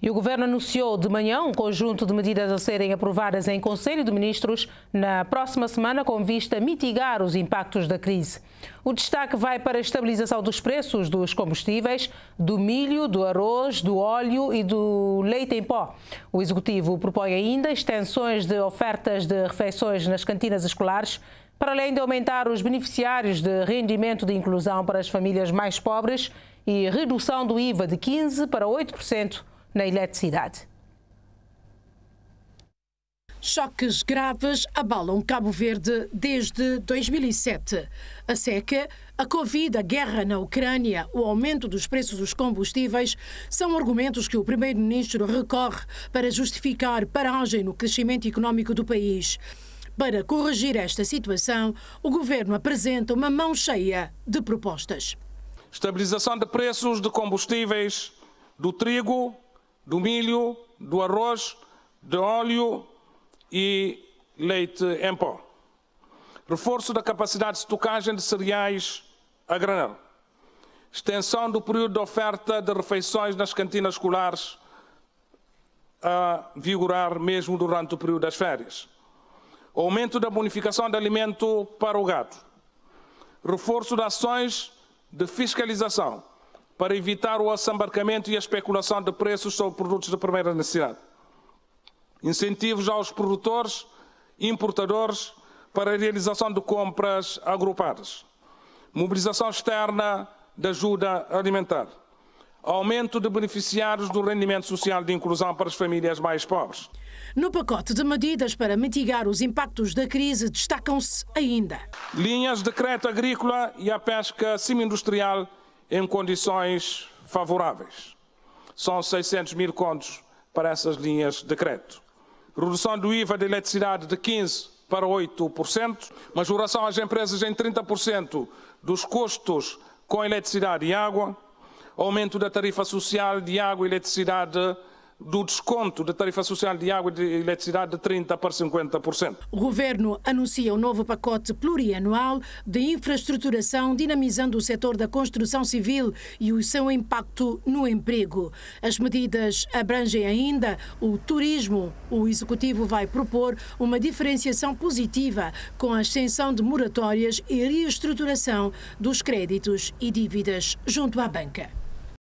E o Governo anunciou de manhã um conjunto de medidas a serem aprovadas em Conselho de Ministros na próxima semana com vista a mitigar os impactos da crise. O destaque vai para a estabilização dos preços dos combustíveis, do milho, do arroz, do óleo e do leite em pó. O Executivo propõe ainda extensões de ofertas de refeições nas cantinas escolares, para além de aumentar os beneficiários de rendimento de inclusão para as famílias mais pobres e redução do IVA de 15% para 8% na eletricidade. Choques graves abalam Cabo Verde desde 2007. A seca, a Covid, a guerra na Ucrânia, o aumento dos preços dos combustíveis são argumentos que o primeiro-ministro recorre para justificar paragem no crescimento econômico do país. Para corrigir esta situação, o governo apresenta uma mão cheia de propostas. Estabilização de preços de combustíveis, do trigo do milho, do arroz, do óleo e leite em pó. Reforço da capacidade de estocagem de cereais a granel. Extensão do período de oferta de refeições nas cantinas escolares a vigorar mesmo durante o período das férias. Aumento da bonificação de alimento para o gado. Reforço de ações de fiscalização para evitar o assambarcamento e a especulação de preços sobre produtos de primeira necessidade. Incentivos aos produtores e importadores para a realização de compras agrupadas. Mobilização externa de ajuda alimentar. Aumento de beneficiários do rendimento social de inclusão para as famílias mais pobres. No pacote de medidas para mitigar os impactos da crise destacam-se ainda linhas de crédito agrícola e a pesca semi-industrial em condições favoráveis. São 600 mil contos para essas linhas de crédito. Redução do IVA da eletricidade de 15% para 8%, majoração às empresas em 30% dos custos com eletricidade e água, aumento da tarifa social de água e eletricidade do desconto da tarifa social de água e de eletricidade de 30% para 50%. O governo anuncia um novo pacote plurianual de infraestruturação, dinamizando o setor da construção civil e o seu impacto no emprego. As medidas abrangem ainda o turismo. O executivo vai propor uma diferenciação positiva com a extensão de moratórias e reestruturação dos créditos e dívidas junto à banca.